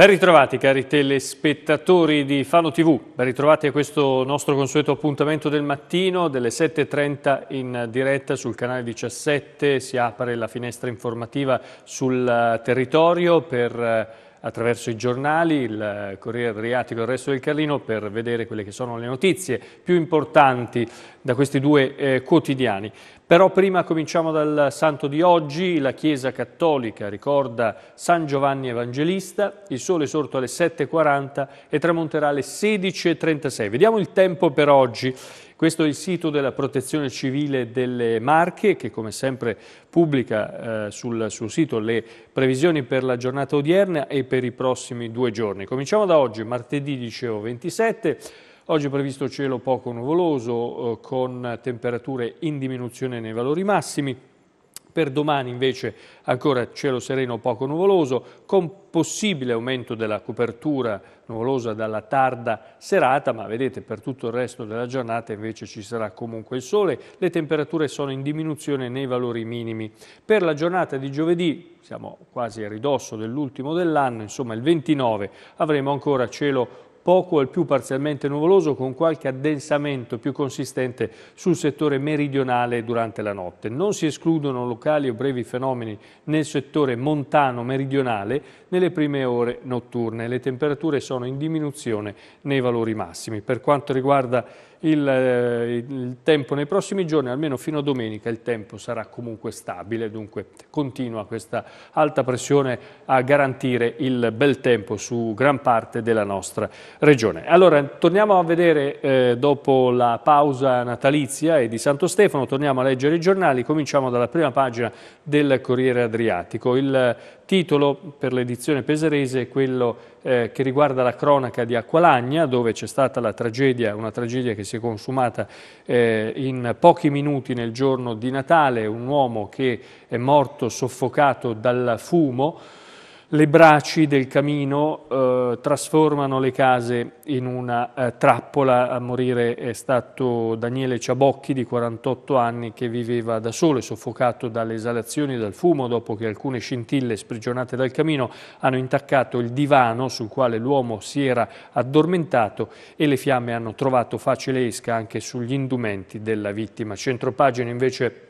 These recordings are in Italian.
Ben ritrovati cari telespettatori di Fano TV, ben ritrovati a questo nostro consueto appuntamento del mattino, delle 7.30 in diretta sul canale 17, si apre la finestra informativa sul eh, territorio per eh, attraverso i giornali, il Corriere Adriatico e il resto del Carlino per vedere quelle che sono le notizie più importanti da questi due eh, quotidiani. Però prima cominciamo dal santo di oggi, la Chiesa Cattolica ricorda San Giovanni Evangelista, il sole è sorto alle 7.40 e tramonterà alle 16.36. Vediamo il tempo per oggi. Questo è il sito della Protezione Civile delle Marche che come sempre pubblica eh, sul suo sito le previsioni per la giornata odierna e per i prossimi due giorni. Cominciamo da oggi, martedì dicevo 27. Oggi è previsto cielo poco nuvoloso eh, con temperature in diminuzione nei valori massimi per domani invece ancora cielo sereno poco nuvoloso, con possibile aumento della copertura nuvolosa dalla tarda serata, ma vedete per tutto il resto della giornata invece ci sarà comunque il sole, le temperature sono in diminuzione nei valori minimi. Per la giornata di giovedì, siamo quasi a ridosso dell'ultimo dell'anno, insomma il 29, avremo ancora cielo poco al più parzialmente nuvoloso con qualche addensamento più consistente sul settore meridionale durante la notte. Non si escludono locali o brevi fenomeni nel settore montano meridionale nelle prime ore notturne. Le temperature sono in diminuzione nei valori massimi. Per quanto riguarda il, eh, il tempo nei prossimi giorni, almeno fino a domenica, il tempo sarà comunque stabile, dunque continua questa alta pressione a garantire il bel tempo su gran parte della nostra regione. Allora, torniamo a vedere eh, dopo la pausa natalizia e di Santo Stefano, torniamo a leggere i giornali, cominciamo dalla prima pagina del Corriere Adriatico. Il titolo per l'edizione peserese è quello eh, che riguarda la cronaca di Acqualagna, dove c'è stata la tragedia, una tragedia che si è consumata eh, in pochi minuti nel giorno di Natale, un uomo che è morto soffocato dal fumo, le braci del camino eh, trasformano le case in una eh, trappola. A morire è stato Daniele Ciabocchi di 48 anni che viveva da sole, soffocato dalle esalazioni e dal fumo dopo che alcune scintille sprigionate dal camino hanno intaccato il divano sul quale l'uomo si era addormentato e le fiamme hanno trovato facile esca anche sugli indumenti della vittima. Centropagina invece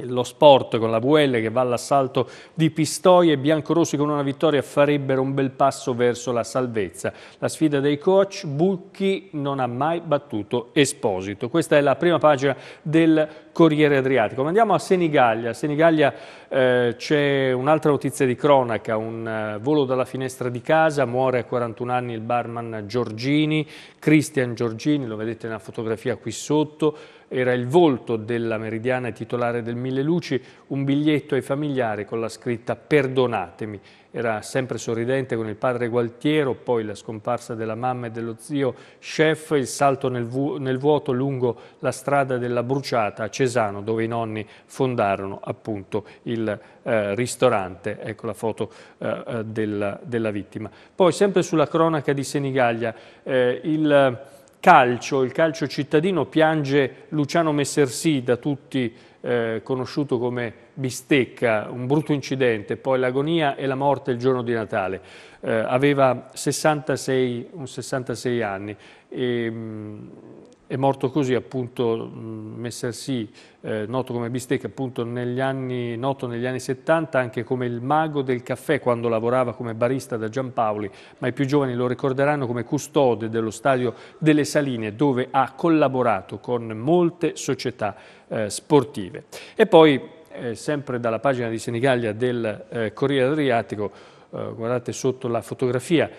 lo sport con la VL che va all'assalto di Pistoia e Biancorossi con una vittoria farebbero un bel passo verso la salvezza. La sfida dei coach, Bucchi non ha mai battuto Esposito. Questa è la prima pagina del Corriere Adriatico. Ma andiamo a Senigallia. A Senigallia eh, c'è un'altra notizia di cronaca, un uh, volo dalla finestra di casa, muore a 41 anni il barman Giorgini, Cristian Giorgini, lo vedete nella fotografia qui sotto, era il volto della Meridiana titolare del Mille Luci, un biglietto ai familiari con la scritta Perdonatemi. Era sempre sorridente con il padre Gualtiero, poi la scomparsa della mamma e dello zio Chef, il salto nel, vu nel vuoto lungo la strada della Bruciata a Cesano, dove i nonni fondarono appunto il eh, ristorante. Ecco la foto eh, eh della, della, vittima. Poi sempre sulla cronaca di Senigallia, eh, il calcio, il calcio cittadino, piange Luciano Messersi, da tutti eh, conosciuto come Bistecca, un brutto incidente, poi l'agonia e la morte il giorno di Natale. Eh, aveva 66, 66 anni. E, ehm, mh, è morto così appunto Messersi, eh, noto come Bistecca, appunto negli anni, noto negli anni 70 anche come il mago del caffè quando lavorava come barista da Giampaoli, ma i più giovani lo ricorderanno come custode dello stadio delle Saline dove ha collaborato con molte società eh, sportive. E poi, eh, sempre dalla pagina di Senigallia del eh, Corriere Adriatico, eh, guardate sotto la fotografia,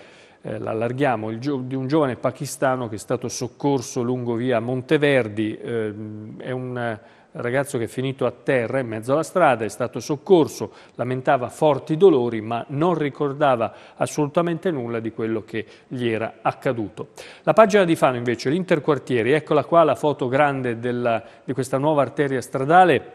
eh, l'allarghiamo, di un giovane pakistano che è stato soccorso lungo via Monteverdi, eh, è un eh, ragazzo che è finito a terra in mezzo alla strada, è stato soccorso, lamentava forti dolori ma non ricordava assolutamente nulla di quello che gli era accaduto. La pagina di Fano invece, l'interquartieri, eccola qua la foto grande della, di questa nuova arteria stradale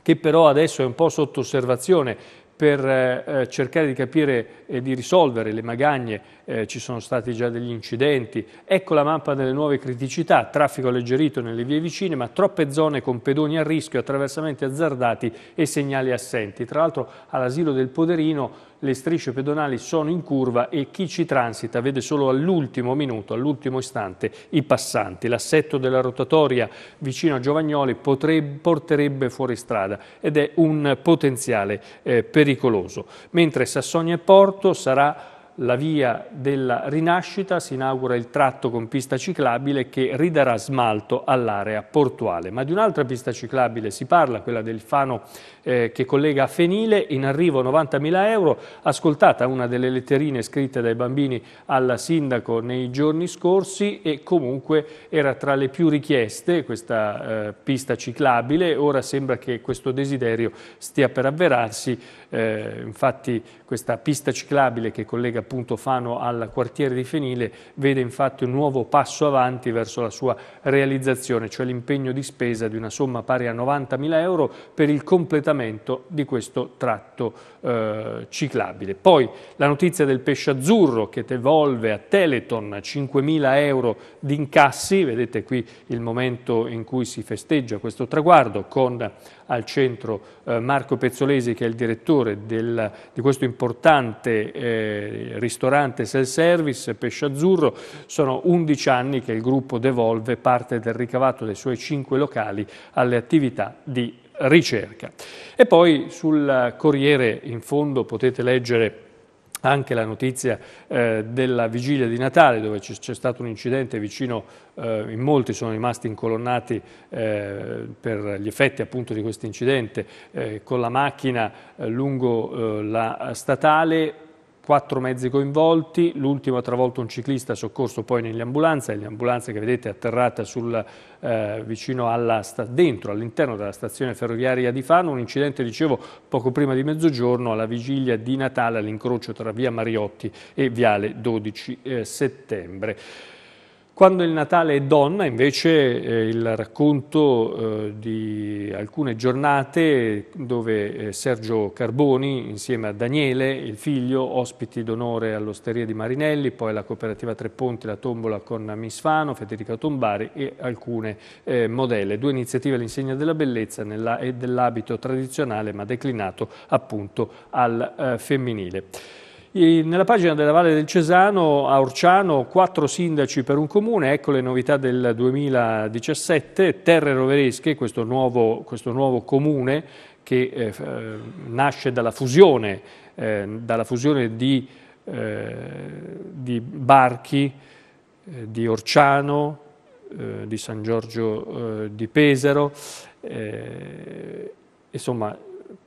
che però adesso è un po' sotto osservazione per eh, eh cercare di capire e di risolvere le magagne eh, ci sono stati già degli incidenti. Ecco la mappa delle nuove criticità, traffico alleggerito nelle vie vicine, ma troppe zone con pedoni a rischio, attraversamenti azzardati e segnali assenti. Tra l'altro all'asilo del Poderino le strisce pedonali sono in curva e chi ci transita vede solo all'ultimo minuto, all'ultimo istante i passanti. L'assetto della rotatoria vicino a Giovagnoli potrebbe, porterebbe fuori strada ed è un potenziale eh, pericoloso. Mentre Sassonia e Porto sarà la via della rinascita, si inaugura il tratto con pista ciclabile che ridarà smalto all'area portuale. Ma di un'altra pista ciclabile si parla, quella del Fano eh, che collega a Fenile, in arrivo 90.000 euro, ascoltata una delle letterine scritte dai bambini al sindaco nei giorni scorsi e comunque era tra le più richieste questa eh, pista ciclabile, ora sembra che questo desiderio stia per avverarsi, eh, infatti questa pista ciclabile che collega appunto Fano al quartiere di Fenile vede infatti un nuovo passo avanti verso la sua realizzazione, cioè l'impegno di spesa di una somma pari a 90.000 euro per il completamento di questo tratto eh, ciclabile. Poi la notizia del pesce azzurro che devolve a Teleton 5.000 euro di incassi, vedete qui il momento in cui si festeggia questo traguardo con al centro eh, Marco Pezzolesi che è il direttore del, di questo importante eh, ristorante self-service Pesce Azzurro. Sono 11 anni che il gruppo devolve parte del ricavato dei suoi 5 locali alle attività di ricerca. E poi sul eh, Corriere in fondo potete leggere anche la notizia eh, della vigilia di Natale dove c'è stato un incidente vicino, eh, in molti sono rimasti incolonnati eh, per gli effetti appunto di questo incidente eh, con la macchina eh, lungo eh, la statale quattro mezzi coinvolti, l'ultimo ha travolto un ciclista soccorso poi nell'ambulanza, l'ambulanza che vedete è atterrata sul, eh, vicino alla, dentro, all'interno della stazione ferroviaria di Fano, un incidente, dicevo, poco prima di mezzogiorno, alla vigilia di Natale all'incrocio tra via Mariotti e viale 12 eh, settembre. Quando il Natale è donna, invece, è il racconto eh, di alcune giornate dove eh, Sergio Carboni, insieme a Daniele, il figlio, ospiti d'onore all'Osteria di Marinelli, poi alla cooperativa Tre Ponti, la tombola con Misfano, Federica Tombari e alcune eh, modelle. Due iniziative all'insegna della bellezza e dell'abito tradizionale, ma declinato appunto al eh, femminile. Nella pagina della Valle del Cesano, a Orciano, quattro sindaci per un comune, ecco le novità del 2017, Terre Roveresche, questo nuovo, questo nuovo comune che eh, eh, nasce dalla fusione, eh, dalla fusione di, eh, di, Barchi, eh, di Orciano, eh, di San Giorgio di Pesaro, insomma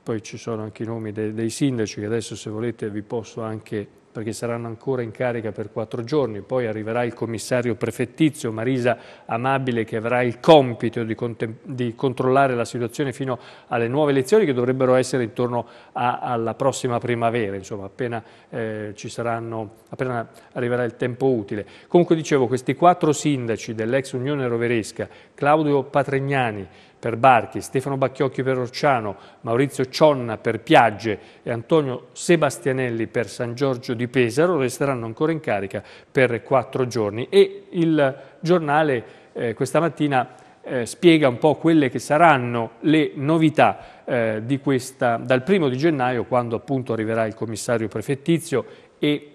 poi ci sono anche i nomi dei, dei sindaci che adesso se volete vi posso anche perché saranno ancora in carica per quattro giorni, poi arriverà il commissario prefettizio Marisa Amabile che avrà il compito di, di controllare la situazione fino alle nuove elezioni che dovrebbero essere intorno a, alla prossima primavera, insomma appena, eh, saranno, appena, arriverà il tempo utile. Comunque dicevo, questi quattro sindaci dell'ex Unione Roveresca, Claudio Patregnani, per Barchi, Stefano Bacchiocchi per Orciano, Maurizio Cionna per Piagge e Antonio Sebastianelli per San Giorgio di Pesaro resteranno ancora in carica per quattro giorni e il giornale eh, questa mattina eh, spiega un po' quelle che saranno le novità eh, di questa, dal primo di gennaio quando appunto arriverà il commissario prefettizio e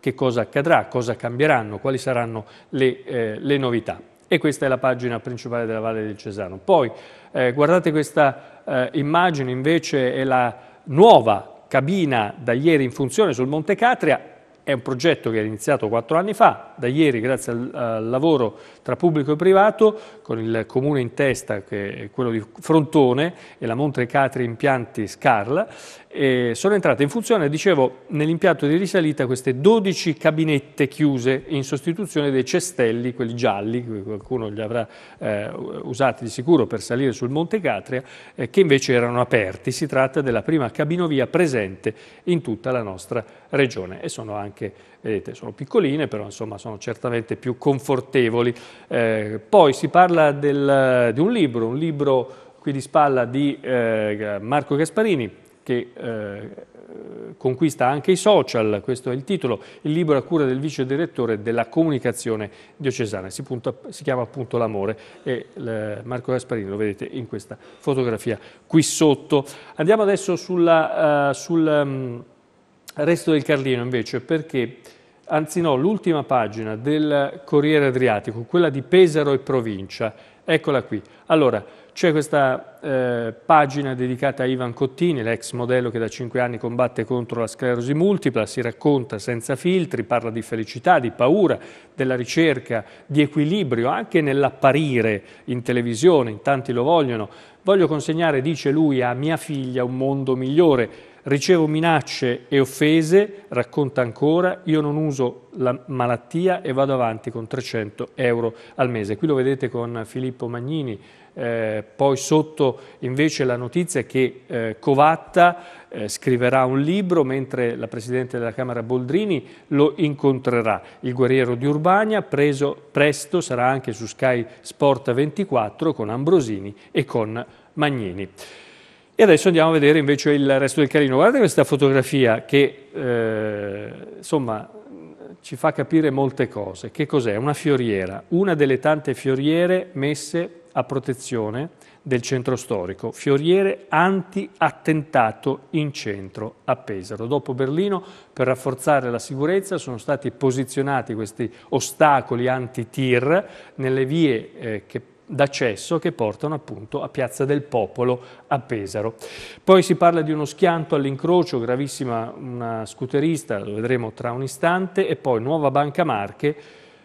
che cosa accadrà, cosa cambieranno, quali saranno le, eh, le novità. E questa è la pagina principale della Valle del Cesano. Poi eh, guardate questa eh, immagine invece è la nuova cabina da ieri in funzione sul Monte Catria, è un progetto che è iniziato quattro anni fa, da ieri grazie al, al, lavoro tra pubblico e privato, con il comune in testa che è quello di Frontone e la Montrecatri Impianti Scarl, sono entrate in funzione, dicevo, nell'impianto di risalita queste 12 cabinette chiuse in sostituzione dei cestelli, quelli gialli, qualcuno li avrà eh, usati di sicuro per salire sul Monte Catria, eh, che invece erano aperti. Si tratta della prima cabinovia presente in tutta la nostra regione e sono anche anche, vedete, sono piccoline, però insomma sono certamente più confortevoli. Eh, poi si parla del, di un libro, un libro qui di spalla di eh, Marco Gasparini, che eh, conquista anche i social, questo è il titolo, il libro a cura del vice direttore della comunicazione diocesana, si, punta, si chiama appunto L'amore e eh, Marco Gasparini lo vedete in questa fotografia qui sotto. Andiamo adesso sulla, uh, sul... Um, Resto del Carlino invece perché, anzi no, l'ultima pagina del Corriere Adriatico, quella di Pesaro e provincia, eccola qui. Allora, c'è questa eh, pagina dedicata a Ivan Cottini, l'ex modello che da cinque anni combatte contro la sclerosi multipla, si racconta senza filtri, parla di felicità, di paura, della ricerca, di equilibrio, anche nell'apparire in televisione, in tanti lo vogliono. Voglio consegnare, dice lui, a mia figlia un mondo migliore Ricevo minacce e offese, racconta ancora, io non uso la malattia e vado avanti con 300 euro al mese. Qui lo vedete con Filippo Magnini, eh, poi sotto invece la notizia è che eh, Covatta eh, scriverà un libro mentre la Presidente della Camera Boldrini lo incontrerà. Il guerriero di Urbania preso presto sarà anche su Sky Sport 24 con Ambrosini e con Magnini. E adesso andiamo a vedere invece il resto del carino. Guardate questa fotografia che eh, insomma ci fa capire molte cose. Che cos'è? Una fioriera, una delle tante fioriere messe a protezione del centro storico, fioriere anti-attentato in centro a Pesaro. Dopo Berlino, per rafforzare la sicurezza, sono stati posizionati questi ostacoli anti-tir nelle vie eh, che d'accesso che portano appunto a Piazza del Popolo a Pesaro. Poi si parla di uno schianto all'incrocio, gravissima una scooterista, lo vedremo tra un istante, e poi Nuova Banca Marche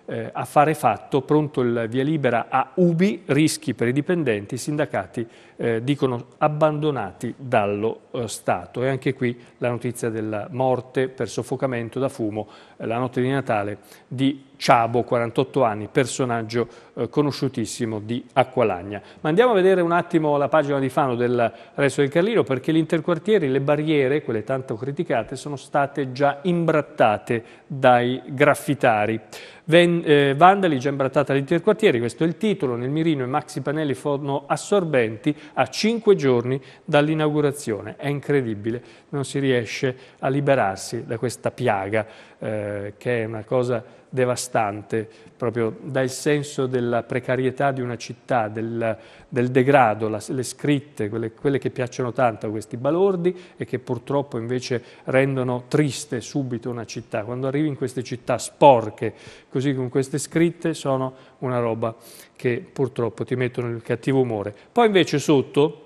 eh, a fatto, pronto il via libera a Ubi, rischi per i dipendenti, i sindacati eh, dicono abbandonati dallo eh, Stato. E anche qui la notizia della morte per soffocamento da fumo la notte di Natale di Ciabo, 48 anni, personaggio eh, conosciutissimo di Acqualagna. Ma andiamo a vedere un attimo la pagina di Fano del Resto del Carlino perché gli interquartieri, le barriere, quelle tanto criticate, sono state già imbrattate dai graffitari. Ven, eh, vandali già imbrattata l'interquartieri, questo è il titolo, nel mirino i maxi pannelli sono assorbenti a 5 giorni dall'inaugurazione. È incredibile, non si riesce a liberarsi da questa piaga. Eh, eh, che è una cosa devastante, proprio dà il senso della precarietà di una città, del, del degrado, la, le scritte, quelle, quelle, che piacciono tanto a questi balordi e che purtroppo invece rendono triste subito una città. Quando arrivi in queste città sporche, così con queste scritte, sono una roba che purtroppo ti mettono in cattivo umore. Poi invece sotto...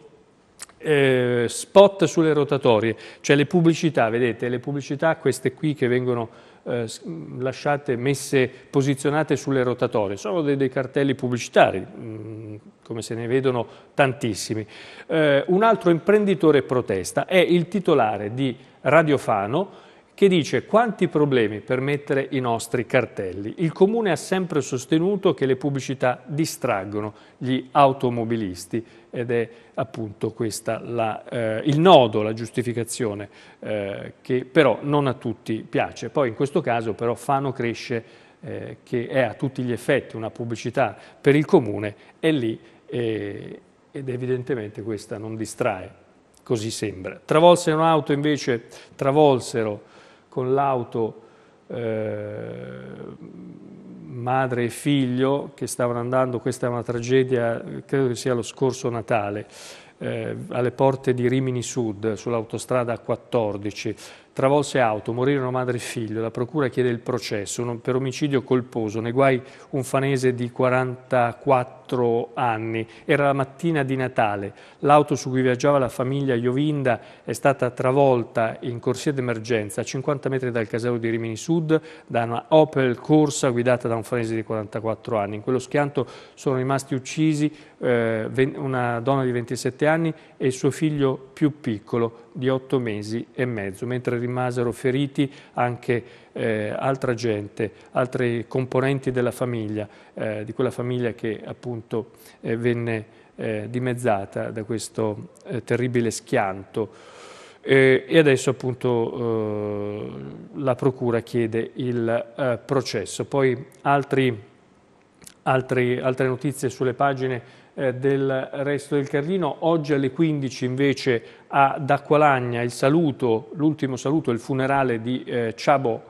Eh, spot sulle rotatorie, cioè le pubblicità, vedete, le pubblicità queste qui che vengono eh, lasciate, messe, posizionate sulle rotatorie, sono dei, dei cartelli pubblicitari, mh, mm, come se ne vedono tantissimi. Eh, un altro imprenditore protesta è il titolare di Radiofano, che dice quanti problemi per mettere i nostri cartelli. Il comune ha sempre sostenuto che le pubblicità distraggono gli automobilisti ed è appunto questo eh, il nodo, la giustificazione eh, che però non a tutti piace. Poi in questo caso però Fano cresce eh, che è a tutti gli effetti una pubblicità per il comune è lì eh, ed evidentemente questa non distrae, così sembra. Travolsero un'auto invece, travolsero con l'auto eh, madre e figlio che stavano andando, questa è una tragedia, credo che sia lo scorso Natale, eh, alle porte di Rimini Sud, sull'autostrada 14 travolse auto, morirono madre e figlio, la procura chiede il processo per omicidio colposo, Ne guai un fanese di 44 anni, era la mattina di Natale, l'auto su cui viaggiava la famiglia Iovinda è stata travolta in corsia d'emergenza a 50 metri dal casello di Rimini Sud da una Opel Corsa guidata da un fanese di 44 anni, in quello schianto sono rimasti uccisi eh, una donna di 27 anni e il suo figlio più piccolo, di otto mesi e mezzo, mentre rimasero feriti anche eh, altra gente, altri componenti della famiglia, eh, di quella famiglia che appunto eh, venne eh, dimezzata da questo eh, terribile schianto. e adesso appunto eh, la Procura chiede il processo. Poi altri, altri, altre notizie sulle pagine eh, del resto del Carlino. Oggi alle 15 invece ad Acqualagna il saluto, l'ultimo saluto, il funerale di eh, Ciabo,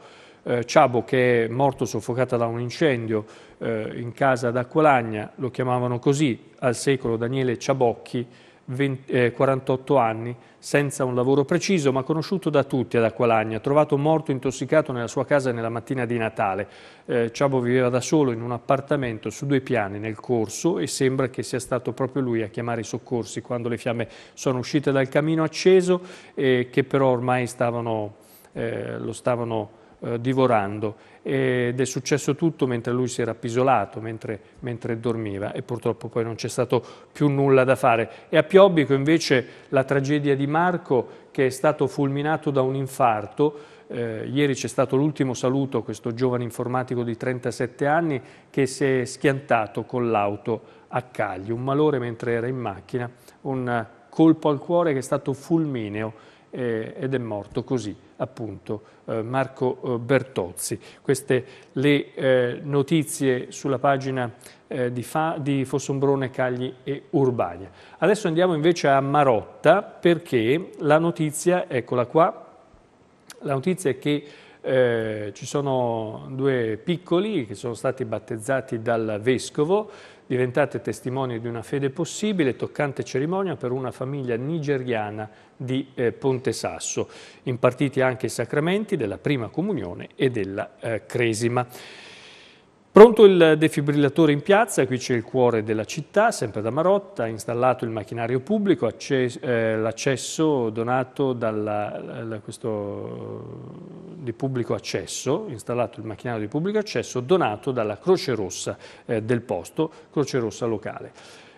eh, Ciabo, che è morto soffocato da un incendio eh, in casa ad Acqualagna, lo chiamavano così al secolo Daniele Ciabocchi, 20, eh, 48 anni, senza un lavoro preciso, ma conosciuto da tutti ad Aqualagna, trovato morto intossicato nella sua casa nella mattina di Natale. Eh, Ciabo viveva da solo in un appartamento su due piani nel corso e sembra che sia stato proprio lui a chiamare i soccorsi quando le fiamme sono uscite dal camino acceso e che però ormai stavano, eh, lo stavano eh, divorando ed è successo tutto mentre lui si era appisolato, mentre, mentre dormiva e purtroppo poi non c'è stato più nulla da fare. E a Piobbico invece la tragedia di Marco che è stato fulminato da un infarto eh, ieri c'è stato l'ultimo saluto a questo giovane informatico di 37 anni che si è schiantato con l'auto a Cagli, un malore mentre era in macchina, un colpo al cuore che è stato fulmineo eh, ed è morto così appunto eh, Marco eh, Bertozzi. Queste le eh, notizie sulla pagina eh, di, Fa, di Fossombrone, Cagli e Urbania. Adesso andiamo invece a Marotta perché la notizia, eccola qua, la notizia è che eh, ci sono due piccoli che sono stati battezzati dal vescovo, diventate testimoni di una fede possibile, toccante cerimonia per una famiglia nigeriana di eh, Ponte Sasso, impartiti anche i sacramenti della prima comunione e della eh, cresima. Pronto il defibrillatore in piazza, qui c'è il cuore della città, sempre da Marotta, installato il macchinario pubblico, eh, l'accesso donato dalla, la, questo, di pubblico accesso, installato il macchinario di pubblico accesso donato dalla Croce Rossa eh, del posto, Croce Rossa locale.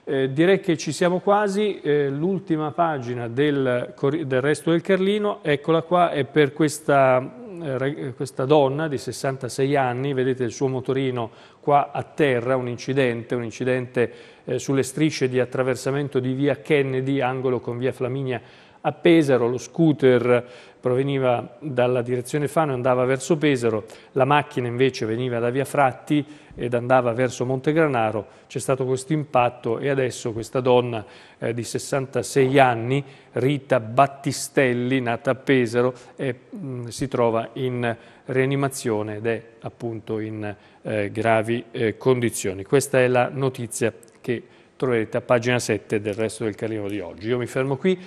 Eh, direi che ci siamo quasi, eh, l'ultima pagina del, del resto del Carlino, eccola qua, è per questa eh, eh, questa donna di 66 anni, vedete il suo motorino qua a terra, un incidente, un incidente eh, sulle strisce di attraversamento di via Kennedy, angolo con via Flaminia a Pesaro, lo scooter proveniva dalla direzione Fano e andava verso Pesaro, la macchina invece veniva da Via Fratti ed andava verso Montegranaro, c'è stato questo impatto e adesso questa donna eh, di 66 anni, Rita Battistelli, nata a Pesaro, è, mh, mm, si trova in rianimazione ed è appunto in eh, gravi eh, condizioni. Questa è la notizia che troverete a pagina 7 del resto del Carlino di oggi. Io mi fermo qui.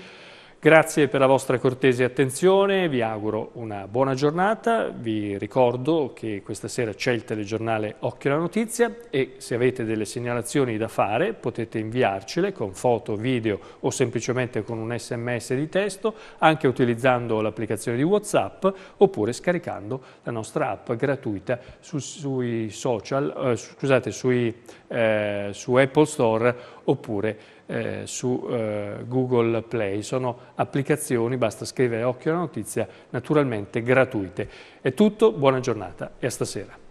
Grazie per la vostra cortese attenzione, vi auguro una buona giornata, vi ricordo che questa sera c'è il telegiornale Occhio alla Notizia e se avete delle segnalazioni da fare potete inviarcele con foto, video o semplicemente con un sms di testo, anche utilizzando l'applicazione di Whatsapp oppure scaricando la nostra app gratuita su, sui social, eh, scusate, sui, eh, su Apple Store oppure eh, su eh, Google Play. Sono applicazioni, basta scrivere occhio alla notizia, naturalmente gratuite. È tutto, buona giornata e a stasera.